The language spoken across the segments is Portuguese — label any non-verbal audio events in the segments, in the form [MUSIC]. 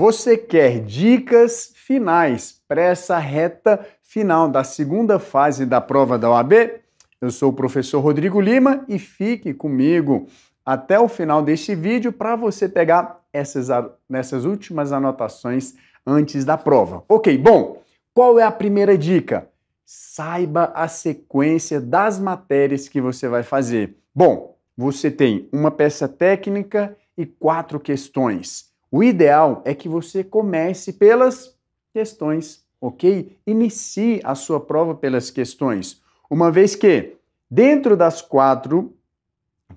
Você quer dicas finais para essa reta final da segunda fase da prova da OAB? Eu sou o professor Rodrigo Lima e fique comigo até o final deste vídeo para você pegar essas, nessas últimas anotações antes da prova. Ok, bom, qual é a primeira dica? Saiba a sequência das matérias que você vai fazer. Bom, você tem uma peça técnica e quatro questões. O ideal é que você comece pelas questões, ok? Inicie a sua prova pelas questões, uma vez que dentro das quatro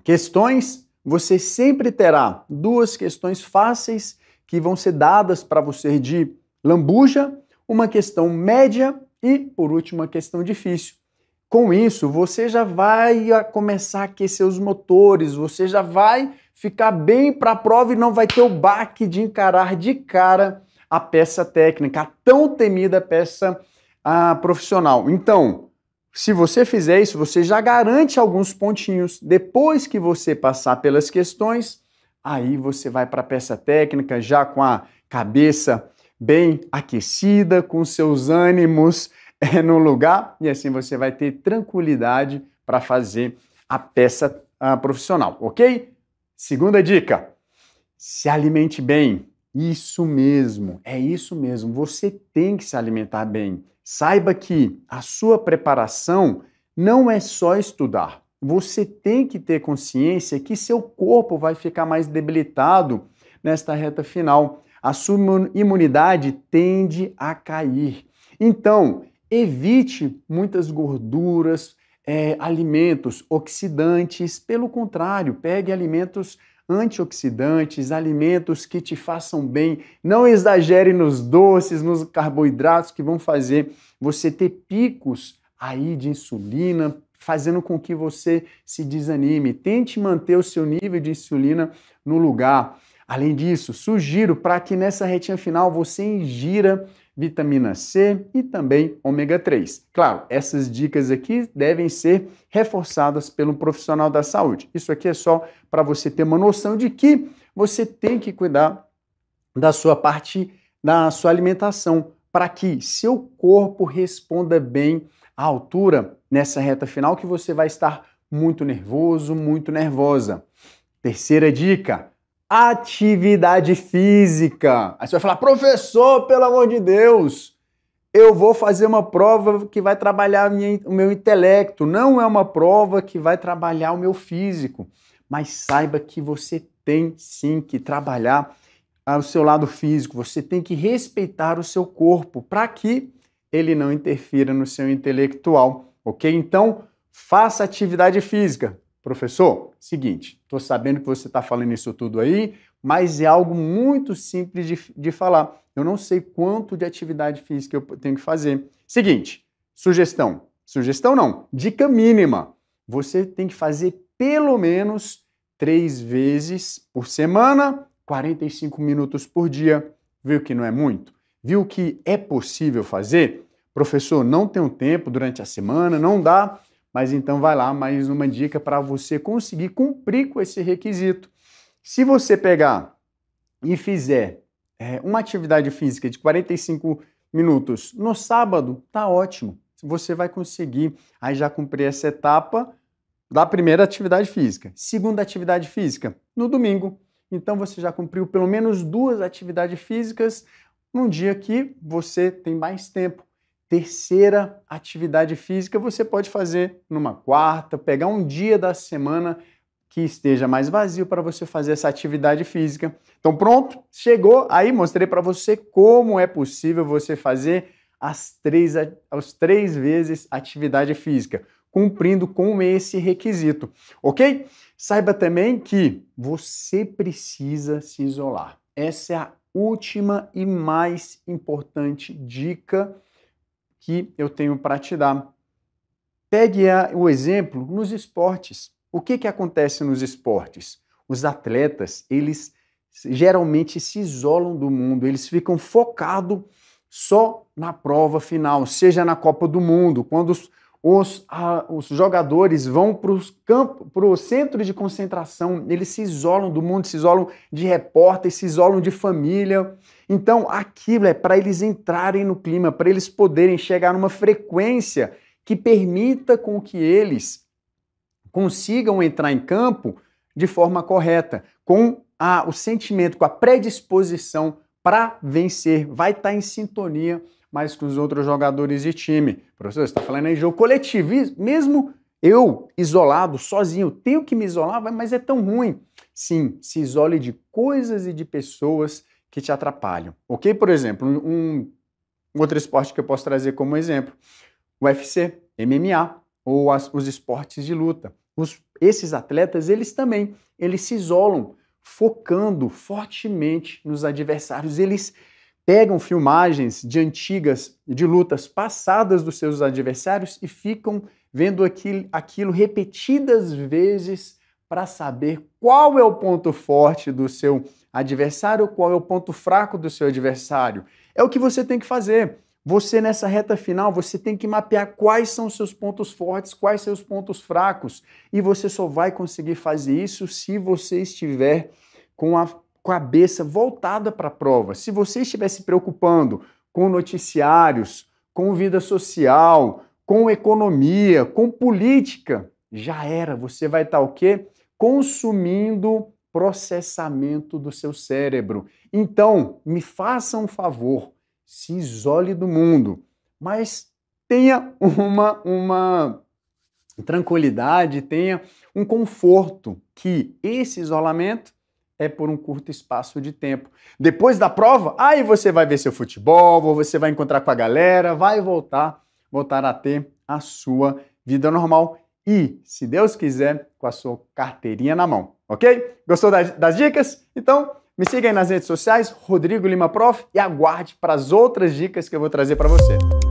questões você sempre terá duas questões fáceis que vão ser dadas para você de lambuja, uma questão média e, por último, uma questão difícil. Com isso, você já vai começar a aquecer os motores, você já vai ficar bem para a prova e não vai ter o baque de encarar de cara a peça técnica, a tão temida peça ah, profissional. Então, se você fizer isso, você já garante alguns pontinhos. Depois que você passar pelas questões, aí você vai para a peça técnica já com a cabeça bem aquecida, com seus ânimos é, [LAUGHS] no lugar, e assim você vai ter tranquilidade para fazer a peça ah, profissional, ok? Segunda dica: se alimente bem. Isso mesmo, é isso mesmo. Você tem que se alimentar bem. Saiba que a sua preparação não é só estudar. Você tem que ter consciência que seu corpo vai ficar mais debilitado nesta reta final. A sua imunidade tende a cair. Então, evite muitas gorduras, é, alimentos oxidantes, pelo contrário, pegue alimentos antioxidantes, alimentos que te façam bem. Não exagere nos doces, nos carboidratos que vão fazer você ter picos aí de insulina, fazendo com que você se desanime. Tente manter o seu nível de insulina no lugar. Além disso, sugiro para que nessa retinha final você ingira vitamina C e também ômega 3. Claro, essas dicas aqui devem ser reforçadas pelo profissional da saúde. Isso aqui é só para você ter uma noção de que você tem que cuidar da sua parte da sua alimentação para que seu corpo responda bem à altura nessa reta final que você vai estar muito nervoso, muito nervosa. Terceira dica: Atividade física. Aí você vai falar, professor, pelo amor de Deus, eu vou fazer uma prova que vai trabalhar minha, o meu intelecto. Não é uma prova que vai trabalhar o meu físico. Mas saiba que você tem sim que trabalhar ah, o seu lado físico. Você tem que respeitar o seu corpo para que ele não interfira no seu intelectual, ok? Então, faça atividade física. Professor, seguinte, estou sabendo que você está falando isso tudo aí, mas é algo muito simples de, de falar. Eu não sei quanto de atividade física eu tenho que fazer. Seguinte, sugestão. Sugestão não, dica mínima. Você tem que fazer pelo menos três vezes por semana, 45 minutos por dia. Viu que não é muito? Viu que é possível fazer? Professor, não tenho tempo durante a semana, não dá. Mas então vai lá, mais uma dica para você conseguir cumprir com esse requisito. Se você pegar e fizer é, uma atividade física de 45 minutos no sábado, tá ótimo. Você vai conseguir aí já cumprir essa etapa da primeira atividade física. Segunda atividade física, no domingo. Então você já cumpriu pelo menos duas atividades físicas num dia que você tem mais tempo terceira atividade física você pode fazer numa quarta, pegar um dia da semana que esteja mais vazio para você fazer essa atividade física. Então pronto, chegou. Aí mostrei para você como é possível você fazer as três, as três vezes atividade física, cumprindo com esse requisito, ok? Saiba também que você precisa se isolar. Essa é a última e mais importante dica que eu tenho para te dar. Pegue o exemplo nos esportes. O que, que acontece nos esportes? Os atletas, eles geralmente se isolam do mundo, eles ficam focados só na prova final, seja na Copa do Mundo, quando os os, os jogadores vão para os campos, para os centros de concentração, eles se isolam do mundo, se isolam de repórter, se isolam de família. Então, aquilo é para eles entrarem no clima, para eles poderem chegar numa frequência que permita com que eles consigam entrar em campo de forma correta, com a, o sentimento, com a predisposição para vencer, vai estar tá em sintonia mais que os outros jogadores de time. Professor, você está falando aí de jogo coletivo. Mesmo eu, isolado, sozinho, tenho que me isolar, mas é tão ruim. Sim, se isole de coisas e de pessoas que te atrapalham. Ok? Por exemplo, um, um outro esporte que eu posso trazer como exemplo: UFC, MMA ou as, os esportes de luta. Os, esses atletas, eles também, eles se isolam, focando fortemente nos adversários. Eles pegam filmagens de antigas, de lutas passadas dos seus adversários e ficam vendo aquilo, aquilo repetidas vezes para saber qual é o ponto forte do seu adversário, qual é o ponto fraco do seu adversário. É o que você tem que fazer. Você nessa reta final, você tem que mapear quais são os seus pontos fortes, quais são os pontos fracos, e você só vai conseguir fazer isso se você estiver com a cabeça voltada para a prova. Se você estiver se preocupando com noticiários, com vida social, com economia, com política, já era. Você vai estar tá o quê? Consumindo processamento do seu cérebro. Então, me faça um favor, se isole do mundo, mas tenha uma uma tranquilidade, tenha um conforto que esse isolamento é por um curto espaço de tempo. Depois da prova, aí você vai ver seu futebol, ou você vai encontrar com a galera, vai voltar, voltar a ter a sua vida normal e, se Deus quiser, com a sua carteirinha na mão, ok? Gostou das, das dicas? Então, me siga aí nas redes sociais, Rodrigo Lima Prof, e aguarde para as outras dicas que eu vou trazer para você.